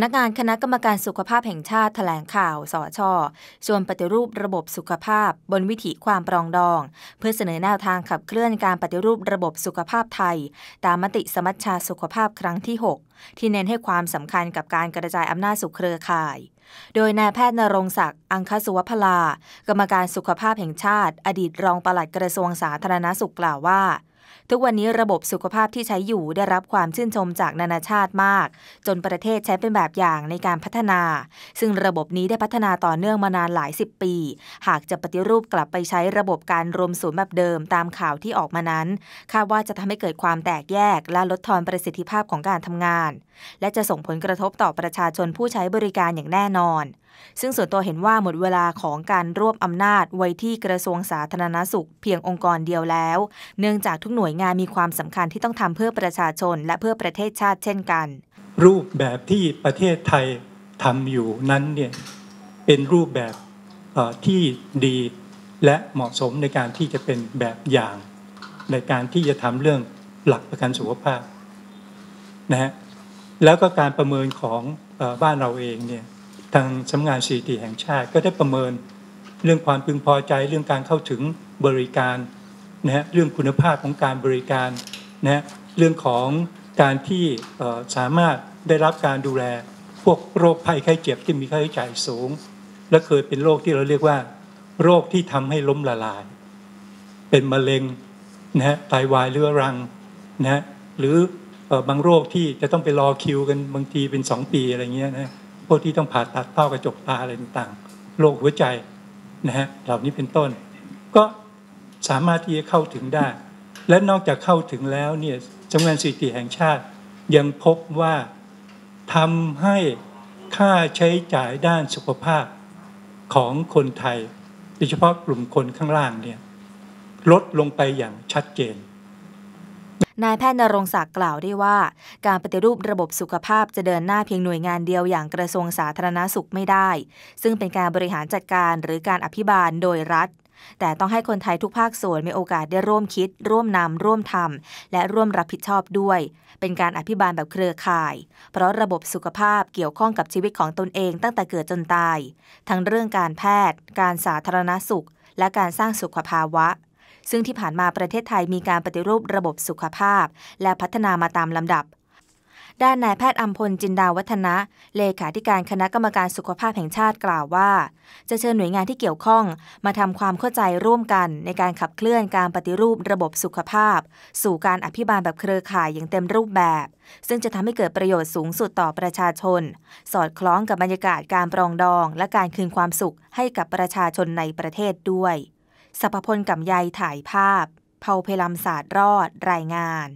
ำนักงานคณะกรรมการสุขภาพแห่งชาติถแถลงข่าว สช ชวนปฏิรูประบบสุขภาพบนวิถีความปรองดอง เพื่อเสนอแนวทางขับเคลื่อนการปฏิรูประบบสุขภาพไทย ตามมติสมัชชาสุขภาพครั้งที่ 6 ที่เน้นให้ความสำคัญกับการกระจายอำนาจสุขเครือข่าย โดยนายแพทย์นรงศักดิ์ อังคสุวพลา กรรมการสุขภาพแห่งชาติ อดีตรองปลัดกระทรวงสาธารณสุขกล่าวว่าทุกวันนี้ระบบสุขภาพที่ใช้อยู่ได้รับความชื่นชมจากนานาชาติมาก จนประเทศใช้เป็นแบบอย่างในการพัฒนา ซึ่งระบบนี้ได้พัฒนาต่อเนื่องมานานหลายสิบปี หากจะปฏิรูปกลับไปใช้ระบบการรวมศูนย์แบบเดิมตามข่าวที่ออกมานั้นคาดว่าจะทำให้เกิดความแตกแยกและลดทอนประสิทธิภาพของการทำงาน และจะส่งผลกระทบต่อประชาชนผู้ใช้บริการอย่างแน่นอนซึ่งส่วนตัวเห็นว่าหมดเวลาของการรวบอำนาจไว้ที่กระทรวงสาธารณสุข เพียงองค์กรเดียวแล้ว เนื่องจากทุกหน่วยงานมีความสำคัญที่ต้องทำเพื่อประชาชนและเพื่อประเทศชาติเช่นกัน รูปแบบที่ประเทศไทยทำอยู่นั้นเนี่ยเป็นรูปแบบที่ดีและเหมาะสมในการที่จะเป็นแบบอย่าง ในการที่จะทำเรื่องหลักประกันสุขภาพนะฮะแล้วก็การประเมินของบ้านเราเองเนี่ยทางสำนักงานสถิติแห่งชาติก็ได้ประเมินเรื่องความพึงพอใจเรื่องการเข้าถึงบริการนะฮะเรื่องคุณภาพของการบริการนะฮะเรื่องของการที่สามารถได้รับการดูแล พวกโรคภัยไข้เจ็บที่มีค่าใช้จ่ายสูง และเคยเป็นโรคที่เราเรียกว่า โรคที่ทำให้ล้มละลายเป็นมะเร็งนะฮะไตวายเรื้อรังนะฮะหรือบางโรคที่จะต้องไปรอคิวกันบางทีเป็น 2 ปีอะไรเงี้ยนะพวกที่ต้องผ่าตัดเต้ากระจกตาอะไรต่างๆโรคหัวใจนะฮะเหล่านี้เป็นต้น ก็สามารถที่จะเข้าถึงได้ และนอกจากเข้าถึงแล้วเนี่ยสำนักงานสถิติแห่งชาติ ยังพบว่าทำให้ค่าใช้จ่ายด้านสุขภาพของคนไทยโดยเฉพาะกลุ่มคนข้างล่างเนี่ยลดลงไปอย่างชัดเจนนายแพทย์นรงศักดิ์กล่าวได้ว่า การปฏิรูประบบสุขภาพจะเดินหน้าเพียงหน่วยงานเดียวอย่างกระทรวงสาธารณาสุขไม่ได้ ซึ่งเป็นการบริหารจัดการหรือการอภิบาลโดยรัฐ แต่ต้องให้คนไทยทุกภาคส่วนมีโอกาสได้ร่วมคิด ร่วมนำ ร่วมทำและร่วมรับผิดชอบด้วย เป็นการอภิบาลแบบเครือข่าย เพราะระบบสุขภาพเกี่ยวข้องกับชีวิตของตนเองตั้งแต่เกิดจนตาย ทั้งเรื่องการแพทย์ การสาธารณสุข และการสร้างสุขภาวะซึ่งที่ผ่านมาประเทศไทยมีการปฏิรูประบบสุขภาพ และพัฒนามาตามลำดับ ด้านนายแพทย์อัมพลจินดาวัฒนะเลขาธิการคณะกรรมการสุขภาพแห่งชาติกล่าวว่า จะเชิญหน่วยงานที่เกี่ยวข้องมาทำความเข้าใจร่วมกัน ในการขับเคลื่อนการปฏิรูประบบสุขภาพ สู่การอภิบาลแบบเครือข่ายอย่างเต็มรูปแบบ ซึ่งจะทำให้เกิดประโยชน์สูงสุดต่อประชาชน สอดคล้องกับบรรยากาศการปรองดองและการคืนความสุขให้กับประชาชนในประเทศด้วยสัพพลกับยายถ่ายภาพ เผาเพลำศาสตร์รอดรายงาน